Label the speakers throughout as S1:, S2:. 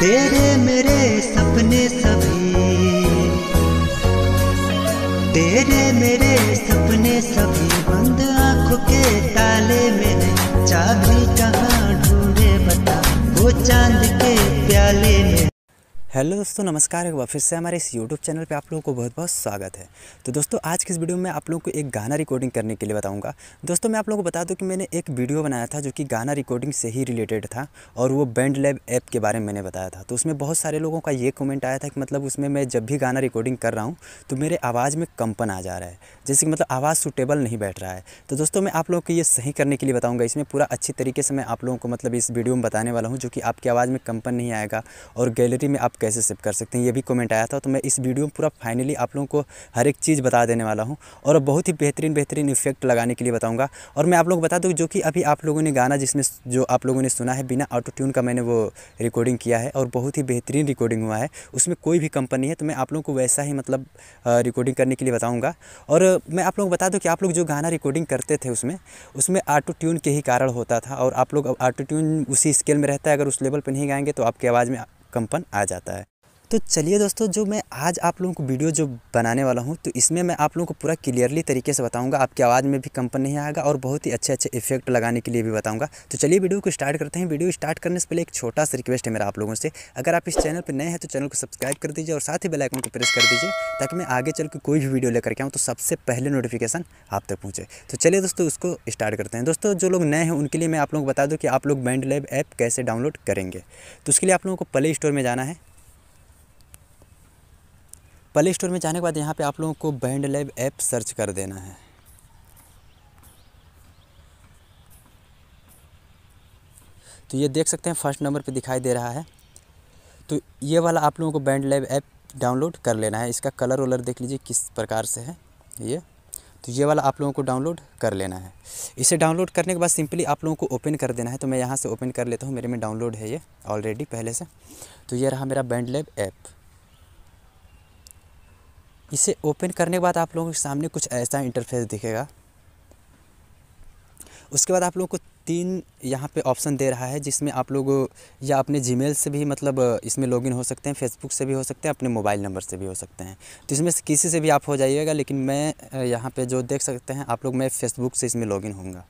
S1: तेरे मेरे सपने सभी तेरे मेरे सपने सभी बंद आंखों के ताले में चाबी कहाँ ढूंढे बता वो चांद के प्याले हेलो दोस्तों नमस्कार एक बार फिर से हमारे इस यूट्यूब चैनल पे आप लोगों को बहुत बहुत स्वागत है तो दोस्तों आज की इस वीडियो में आप लोगों को एक गाना रिकॉर्डिंग करने के लिए बताऊंगा दोस्तों मैं आप लोगों को बता दूं कि मैंने एक वीडियो बनाया था जो कि गाना रिकॉर्डिंग से ही रिलेटेड था और वो बैंड लैब ऐप के बारे में मैंने बताया था तो उसमें बहुत सारे लोगों का ये कमेंट आया था कि मतलब उसमें मैं जब भी गाना रिकॉर्डिंग कर रहा हूँ तो मेरे आवाज़ में कंपन आ जा रहा है जैसे कि मतलब आवाज़ सूटेबल नहीं बैठ रहा है तो दोस्तों मैं आप लोगों को ये सही करने के लिए बताऊँगा इसमें पूरा अच्छी तरीके से मैं आप लोगों को मतलब इस वीडियो में बताने वाला हूँ जो कि आपकी आवाज़ में कंपन नहीं आएगा और गैलरी में आप कैसे सेव कर सकते हैं ये भी कमेंट आया था तो मैं इस वीडियो में पूरा फाइनली आप लोगों को हर एक चीज़ बता देने वाला हूँ और बहुत ही बेहतरीन बेहतरीन इफेक्ट लगाने के लिए बताऊँगा और मैं आप लोग बता दूँ जो कि अभी आप लोगों ने गाना जिसमें जो आप लोगों ने सुना है बिना ऑटो ट्यून का मैंने वो रिकॉर्डिंग किया है और बहुत ही बेहतरीन रिकॉर्डिंग हुआ है उसमें कोई भी कंपनी है तो मैं आप लोगों को वैसा ही मतलब रिकॉर्डिंग करने के लिए बताऊँगा और मैं आप लोग बता दूँ कि आप लोग जो गाना रिकॉर्डिंग करते थे उसमें उसमें ऑटो ट्यून के ही कारण होता था और आप लोग ऑटो ट्यून उसी स्केल में रहता है अगर उस लेवल पर नहीं गाएंगे तो आपकी आवाज़ में कंपन आ जाता है तो चलिए दोस्तों जो मैं आज आप लोगों को वीडियो जो बनाने वाला हूँ तो इसमें मैं आप लोगों को पूरा क्लियरली तरीके से बताऊँगा आपकी आवाज़ में भी कंपन नहीं आएगा और बहुत ही अच्छे अच्छे इफेक्ट लगाने के लिए भी बताऊँगा तो चलिए वीडियो को स्टार्ट करते हैं वीडियो स्टार्ट करने से पहले एक छोटा सा रिक्वेस्ट है मेरा आप लोगों से अगर आप इस चैनल पर नए हैं तो चैनल को सब्सक्राइब कर दीजिए और साथ ही बेलाइकन को प्रेस कर दीजिए ताकि मैं आगे चल के कोई भी वीडियो लेकर के आऊँ तो सबसे पहले नोटिफिकेशन आप तक पहुँचे तो चलिए दोस्तों उसको स्टार्ट करते हैं दोस्तों जो लोग नए हैं उनके लिए मैं आप लोगों को बता दूँ कि आप लोग बैंड लैब ऐप कैसे डाउनलोड करेंगे तो उसके लिए आप लोगों को प्ले स्टोर में जाना है प्ले स्टोर में जाने के बाद यहाँ पे आप लोगों को बैंड लैब ऐप सर्च कर देना है तो ये देख सकते हैं फर्स्ट नंबर पे दिखाई दे रहा है तो ये वाला आप लोगों को बैंड लैब ऐप डाउनलोड कर लेना है इसका कलर वलर देख लीजिए किस प्रकार से है ये तो ये वाला आप लोगों को डाउनलोड कर लेना है इसे डाउनलोड करने के बाद सिंपली आप लोगों को ओपन कर देना है तो मैं यहाँ से ओपन कर लेता हूँ मेरे में डाउनलोड है ये ऑलरेडी पहले से तो ये रहा मेरा बैंड लैब ऐप इसे ओपन करने के बाद आप लोगों के सामने कुछ ऐसा इंटरफेस दिखेगा उसके बाद आप लोगों को तीन यहाँ पे ऑप्शन दे रहा है जिसमें आप लोग या अपने जीमेल से भी मतलब इसमें लॉगिन हो सकते हैं फेसबुक से भी हो सकते हैं अपने मोबाइल नंबर से भी हो सकते हैं तो इसमें से किसी से भी आप हो जाइएगा लेकिन मैं यहाँ पे जो देख सकते हैं आप लोग मैं फ़ेसबुक से इसमें लॉगिन होऊंगा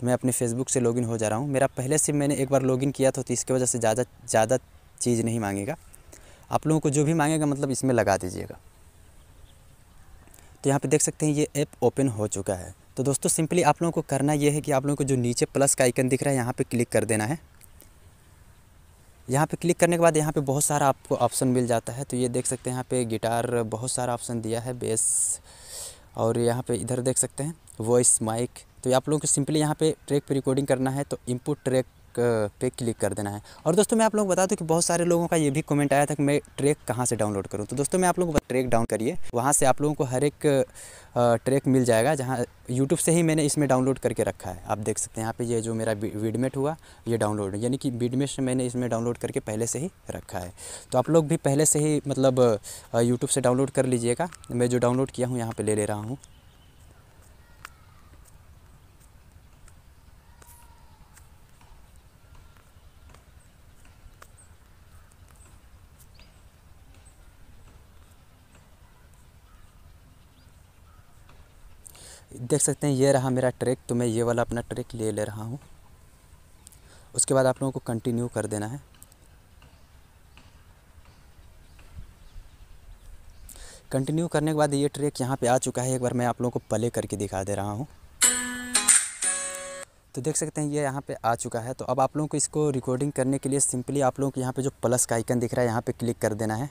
S1: तो मैं अपने फ़ेसबुक से लॉगिन हो जा रहा हूँ मेरा पहले से मैंने एक बार लॉगिन किया था तो इसकी वजह से ज़्यादा ज़्यादा चीज़ नहीं मांगेगा आप लोगों को जो भी मांगेगा मतलब इसमें लगा दीजिएगा तो यहाँ पे देख सकते हैं ये ऐप ओपन हो चुका है तो दोस्तों सिंपली आप लोगों को करना ये है कि आप लोगों को जो नीचे प्लस का आइकन दिख रहा है यहाँ पे क्लिक कर देना है यहाँ पे क्लिक करने के बाद यहाँ पे बहुत सारा आपको ऑप्शन मिल जाता है तो ये देख सकते हैं यहाँ पे गिटार बहुत सारा ऑप्शन दिया है बेस और यहाँ पे इधर देख सकते हैं वॉइस माइक तो आप लोगों को सिंपली यहाँ पे ट्रैक पर रिकॉर्डिंग करना है तो इनपुट ट्रैक पे क्लिक कर देना है और दोस्तों मैं आप लोगों को बता दूँ कि बहुत सारे लोगों का ये भी कमेंट आया था कि मैं ट्रैक कहाँ से डाउनलोड करूँ तो दोस्तों मैं आप लोगों को ट्रैक डाउन करिए वहाँ से आप लोगों को हर एक ट्रैक मिल जाएगा जहाँ यूट्यूब से ही मैंने इसमें डाउनलोड करके रखा है आप देख सकते हैं यहाँ पर ये जो मेरा वीडमेट हुआ ये डाउनलोड यानी कि वीडमेट से मैंने इसमें डाउनलोड करके पहले से ही रखा है तो आप लोग भी पहले से ही मतलब यूट्यूब से डाउनलोड कर लीजिएगा मैं जो डाउनलोड किया हूँ यहाँ पर ले ले रहा हूँ देख सकते हैं ये रहा मेरा ट्रैक तो मैं ये वाला अपना ट्रैक ले ले रहा हूँ उसके बाद आप लोगों को कंटिन्यू कर देना है कंटिन्यू करने के बाद ये ट्रैक यहाँ पे आ चुका है एक बार मैं आप लोगों को प्ले करके दिखा दे रहा हूँ तो देख सकते हैं ये यहाँ पे आ चुका है तो अब आप लोगों को इसको रिकॉर्डिंग करने के लिए सिंपली आप लोगों को यहाँ पे जो प्लस का आइकन दिख रहा है यहाँ पे क्लिक कर देना है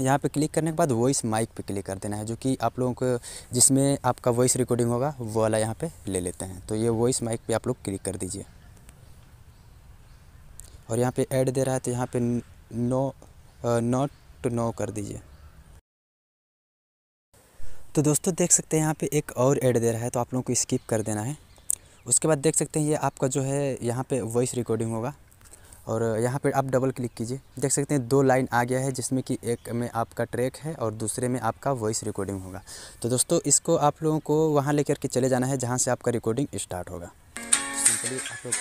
S1: यहाँ पे क्लिक करने के बाद वॉइस माइक पे क्लिक कर देना है जो कि आप लोगों को जिसमें आपका वॉइस रिकॉर्डिंग होगा वो वाला यहाँ पे ले लेते हैं तो ये वॉइस माइक पे आप लोग क्लिक कर दीजिए और यहाँ पे ऐड दे रहा है तो यहाँ पे नो नॉट टू नो कर दीजिए तो दोस्तों देख सकते हैं यहाँ पे एक और ऐड दे रहा है तो आप लोगों को स्किप कर देना है उसके बाद देख सकते हैं ये आपका जो है यहाँ पर वॉइस रिकॉर्डिंग होगा और यहाँ पर आप डबल क्लिक कीजिए देख सकते हैं दो लाइन आ गया है जिसमें कि एक में आपका ट्रैक है और दूसरे में आपका वॉइस रिकॉर्डिंग होगा तो दोस्तों इसको आप लोगों को वहाँ ले करके चले जाना है जहाँ से आपका रिकॉर्डिंग स्टार्ट होगा सिंपली आप लोग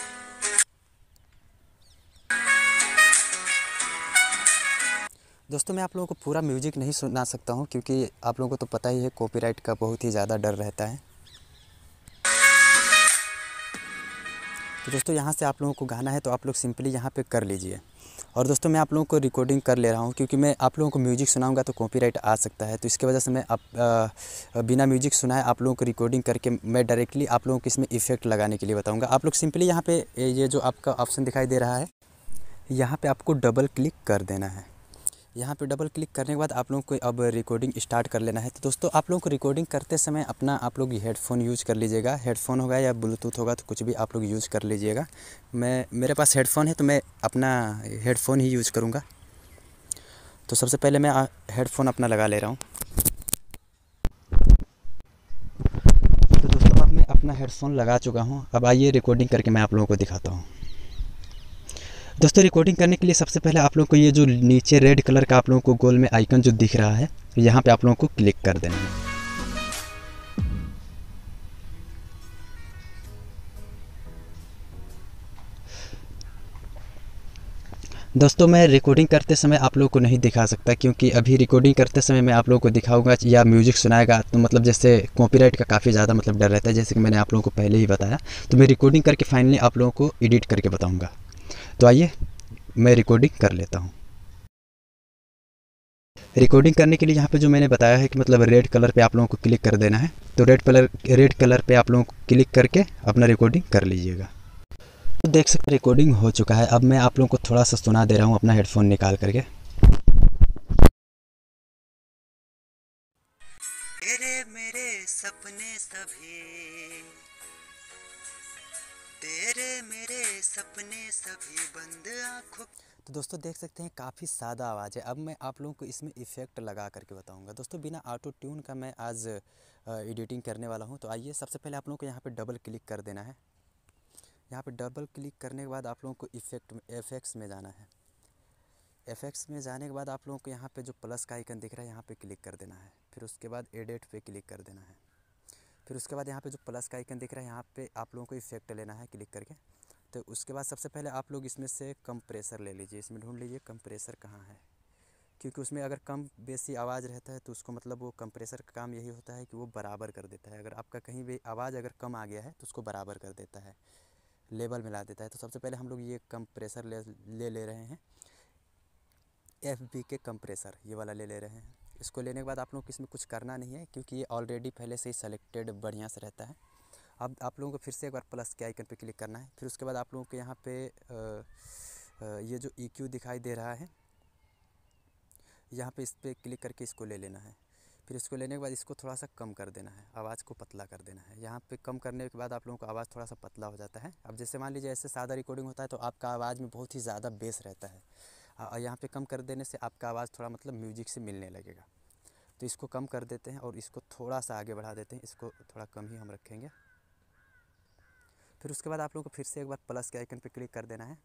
S1: दोस्तों मैं आप लोगों को पूरा म्यूजिक नहीं सुना सकता हूँ क्योंकि आप लोगों को तो पता ही है कॉपीराइट का बहुत ही ज़्यादा डर रहता है तो दोस्तों यहाँ से आप लोगों को गाना है तो आप लोग सिंपली यहाँ पर कर लीजिए और दोस्तों मैं आप लोगों को रिकॉर्डिंग कर ले रहा हूँ क्योंकि मैं आप लोगों को म्यूज़िक सुनाऊंगा तो कॉपीराइट आ सकता है तो इसकी वजह से मैं आप आ, बिना म्यूज़िक सुनाए आप लोगों को रिकॉर्डिंग करके मैं डायरेक्टली आप लोगों को इसमें इफ़ेक्ट लगाने के लिए बताऊँगा आप लोग सिंपली यहाँ पर ये जो आपका ऑप्शन दिखाई दे रहा है यहाँ पर आपको डबल क्लिक कर देना है यहाँ पे डबल क्लिक करने के बाद आप लोगों को अब रिकॉर्डिंग स्टार्ट कर लेना है तो दोस्तों आप लोगों को रिकॉर्डिंग करते समय अपना आप लोग हेडफोन यूज कर लीजिएगा हेडफोन होगा या ब्लूटूथ होगा तो कुछ भी आप लोग यूज़ कर लीजिएगा मैं मेरे पास हेडफोन है तो मैं अपना हेडफोन ही यूज़ करूँगा तो सबसे पहले मैं हेडफोन अपना लगा ले रहा हूँ तो दोस्तों अब मैं अपना हेडफोन लगा चुका हूँ अब आइए रिकॉर्डिंग करके मैं आप लोगों को दिखाता हूँ दोस्तों रिकॉर्डिंग करने के लिए सबसे पहले आप लोग को ये जो नीचे रेड कलर का आप लोगों को गोल में आइकन जो दिख रहा है यहाँ पे आप लोगों को क्लिक कर देना है दोस्तों मैं रिकॉर्डिंग करते समय आप लोगों को नहीं दिखा सकता क्योंकि अभी रिकॉर्डिंग करते समय मैं आप लोगों को दिखाऊंगा या म्यूज़िक सुनाएगा तो मतलब जैसे कॉपीराइट का काफ़ी ज़्यादा मतलब डर रहता है जैसे कि मैंने आप लोगों को पहले ही बताया तो मैं रिकॉर्डिंग करके फाइनली आप लोगों को एडिट करके बताऊँगा तो आइए मैं रिकॉर्डिंग कर लेता हूँ रिकॉर्डिंग करने के लिए यहाँ पे जो मैंने बताया है कि मतलब रेड कलर पे आप लोगों को क्लिक कर देना है तो रेड कलर रेड कलर पे आप लोगों को क्लिक करके अपना रिकॉर्डिंग कर लीजिएगा तो देख सकते रिकॉर्डिंग हो चुका है अब मैं आप लोगों को थोड़ा सा सुना दे रहा हूँ अपना हेडफोन निकाल करके मेरे सपने सभी तेरे मेरे सपने सभी बंद आँखों तो दोस्तों देख सकते हैं काफ़ी सादा आवाज़ है अब मैं आप लोगों को इसमें इफ़ेक्ट लगा करके बताऊंगा दोस्तों बिना ऑटो ट्यून का मैं आज एडिटिंग करने वाला हूं तो आइए सबसे पहले आप लोगों को यहाँ पर डबल क्लिक कर देना है यहाँ पर डबल क्लिक करने के बाद आप लोगों को इफ़ेक्ट में एफेक्ट्स में जाना है एफेक्ट्स में जाने के बाद आप लोगों को यहाँ पर जो प्लस का आइकन दिख रहा है यहाँ पर क्लिक कर देना है फिर उसके बाद एडिट पर क्लिक कर देना है फिर उसके बाद यहाँ पे जो प्लस का आइकन दिख रहा है यहाँ पे आप लोगों को इफेक्ट लेना है क्लिक करके तो उसके बाद सबसे पहले आप लोग इसमें से कंप्रेसर ले लीजिए इसमें ढूंढ लीजिए कंप्रेसर कहाँ है क्योंकि उसमें अगर कम बेसी आवाज़ रहता है तो उसको मतलब वो कंप्रेसर का काम यही होता है कि वो बराबर कर देता है अगर आपका कहीं भी आवाज़ अगर कम आ गया है तो उसको बराबर कर देता है लेबल मिला देता है तो सबसे पहले हम लोग ये कंप्रेसर ले ले, ले रहे हैं एफ के कंप्रेसर ये वाला ले ले रहे हैं इसको लेने के बाद आप लोग इसमें कुछ करना नहीं है क्योंकि ये ऑलरेडी पहले से ही सेलेक्टेड बढ़िया से रहता है अब आप लोगों को फिर से एक बार प्लस के आइकन पे क्लिक करना है फिर उसके बाद आप लोगों के यहाँ पे ये जो ई e दिखाई दे रहा है यहाँ पे इस पर क्लिक करके इसको ले लेना है फिर इसको लेने के बाद इसको थोड़ा सा कम कर देना है आवाज़ को पतला कर देना है यहाँ पे कम करने के बाद आप लोगों का आवाज़ थोड़ा सा पतला हो जाता है अब जैसे मान लीजिए ऐसे सादा रिकॉर्डिंग होता है तो आपका आवाज़ में बहुत ही ज़्यादा बेस रहता है और यहाँ पे कम कर देने से आपका आवाज़ थोड़ा मतलब म्यूजिक से मिलने लगेगा तो इसको कम कर देते हैं और इसको थोड़ा सा आगे बढ़ा देते हैं इसको थोड़ा कम ही हम रखेंगे फिर उसके बाद आप लोगों को फिर से एक बार प्लस के आइकन पर क्लिक कर देना है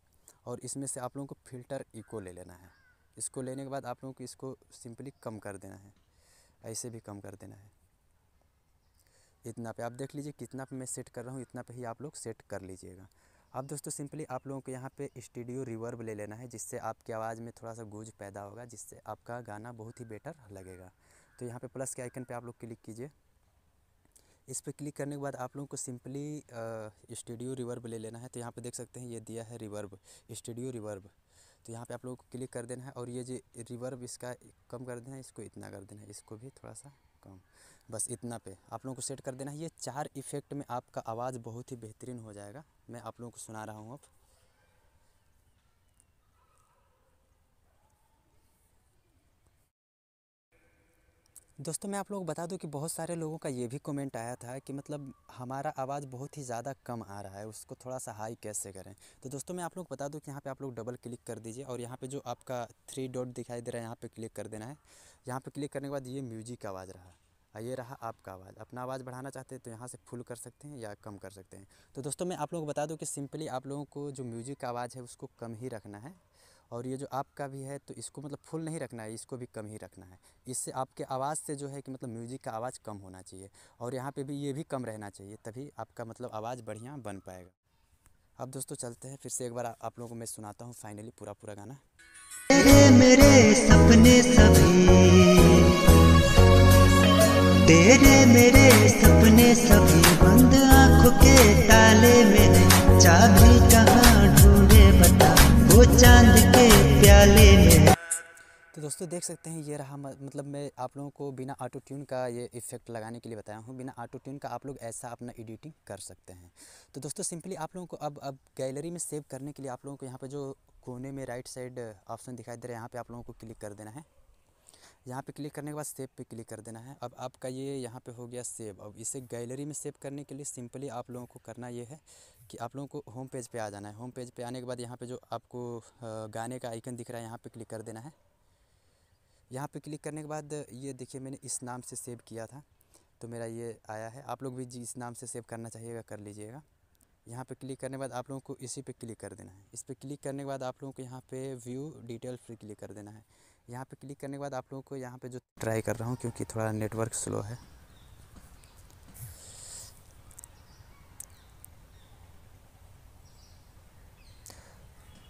S1: और इसमें से आप लोगों को फिल्टर इको ले लेना है इसको लेने के बाद आप लोगों को इसको सिंपली कम कर देना है ऐसे भी कम कर देना है इतना पे आप देख लीजिए कितना पे मैं सेट कर रहा हूँ इतना पे ही आप लोग सेट कर लीजिएगा अब दोस्तों सिंपली आप लोगों को यहाँ पे स्टूडियो रिवर्ब ले लेना है जिससे आपकी आवाज़ में थोड़ा सा गूज पैदा होगा जिससे आपका गाना बहुत ही बेटर लगेगा तो यहाँ पे प्लस के आइकन पे आप लोग क्लिक कीजिए इस पर क्लिक करने के बाद आप लोगों को सिंपली स्टूडियो रिवर्ब ले लेना है तो यहाँ पे देख सकते हैं ये दिया है रिवर्ब स्टूडियो रिवर्ब तो यहाँ पे आप लोगों को क्लिक कर देना है और ये जो रिवर्ब इसका कम कर देना है इसको इतना कर देना है इसको भी थोड़ा सा कम बस इतना पे आप लोगों को सेट कर देना है ये चार इफ़ेक्ट में आपका आवाज़ बहुत ही बेहतरीन हो जाएगा मैं आप लोगों को सुना रहा हूँ अब दोस्तों मैं आप लोग बता दूं कि बहुत सारे लोगों का ये भी कमेंट आया था कि मतलब हमारा आवाज़ बहुत ही ज़्यादा कम आ रहा है उसको थोड़ा सा हाई कैसे करें तो दोस्तों मैं आप लोग बता दूं कि यहाँ पे आप लोग डबल क्लिक कर दीजिए और यहाँ पे जो आपका थ्री डॉट दिखाई दे रहा है यहाँ पे क्लिक कर देना है यहाँ पर क्लिक करने के बाद ये म्यूजिक आवाज़ रहा ये रहा आपका आवाज़ अपना आवाज़ बढ़ाना चाहते हैं तो यहाँ से फुल कर सकते हैं या कम कर सकते हैं तो दोस्तों मैं आप लोगों को बता दूँ कि सिंपली आप लोगों को जो म्यूज़िक का आवाज़ है उसको कम ही रखना है और ये जो आपका भी है तो इसको मतलब फुल नहीं रखना है इसको भी कम ही रखना है इससे आपके आवाज़ से जो है कि मतलब म्यूज़िक का आवाज़ कम होना चाहिए और यहाँ पर भी ये भी कम रहना चाहिए तभी आपका मतलब आवाज़ बढ़िया बन पाएगा अब दोस्तों चलते हैं फिर से एक बार आप लोगों को मैं सुनाता हूँ फाइनली पूरा पूरा गाना मेरे सपने सभी तेरे मेरे सपने सभी बंद आंखों के ताले मेरे चाबी कहाँ ढूंढे बता वो चांद के प्याले में तो दोस्तों देख सकते हैं ये रहा मतलब मैं आप लोगों को बिना ऑटो ट्यून का ये इफेक्ट लगाने के लिए बताया हूँ बिना ऑटो ट्यून का आप लोग ऐसा अपना एडिटिंग कर सकते हैं तो दोस्तों सिंपली आप लोगों को अब अब गैलरी में सेव करने के लिए आप लोगों को यहाँ पे जो कोने में राइट साइड ऑप्शन दिखाई दे रहा है यहाँ पे आप लोगों को क्लिक कर देना है यहाँ पे क्लिक करने के बाद सेव पे क्लिक कर देना है अब आपका ये यहाँ पे हो गया सेव अब इसे गैलरी में सेव करने के लिए सिंपली आप लोगों को करना ये है कि आप लोगों को होम पेज पे आ जाना है होम पेज पे आने के बाद यहाँ पे जो आपको गाने का आइकन दिख रहा है यहाँ पे क्लिक कर देना है यहाँ पे क्लिक करने के बाद ये देखिए मैंने इस नाम से सेव किया था तो मेरा ये आया है आप लोग भी जिस नाम से सेव करना चाहिएगा कर लीजिएगा यहाँ पे क्लिक करने के बाद आप लोगों को इसी पे क्लिक कर देना है इस पर क्लिक करने के बाद आप लोगों को यहाँ पे व्यू डिटेल फ्री क्लिक कर देना है यहाँ पे क्लिक करने के बाद आप लोगों को यहाँ पे जो ट्राई कर रहा हूँ क्योंकि थोड़ा नेटवर्क स्लो है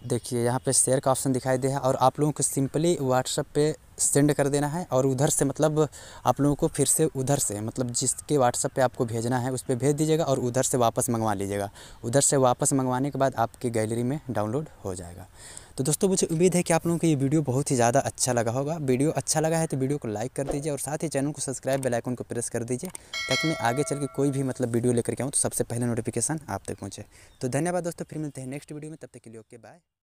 S1: देखिए यहाँ पे शेयर का ऑप्शन दिखाई दे है और आप लोगों को सिंपली व्हाट्सअप पे सेंड कर देना है और उधर से मतलब आप लोगों को फिर से उधर से मतलब जिसके व्हाट्सअप पे आपको भेजना है उस पर भेज दीजिएगा और उधर से वापस मंगवा लीजिएगा उधर से वापस मंगवाने के बाद आपकी गैलरी में डाउनलोड हो जाएगा तो दोस्तों मुझे उम्मीद है कि आप लोगों को ये वीडियो बहुत ही ज़्यादा अच्छा लगा होगा वीडियो अच्छा लगा है तो वीडियो को लाइक कर दीजिए और साथ ही चैनल को सब्सक्राइब बेल आइकन को प्रेस कर दीजिए ताकि मैं आगे चल के कोई भी मतलब वीडियो लेकर के आऊँ तो सबसे पहले नोटिफिकेशन आप तक पहुँचे तो धन्यवाद दोस्तों फिर मिलते हैं नेक्स्ट वीडियो में तब तक के लिए ओके बाय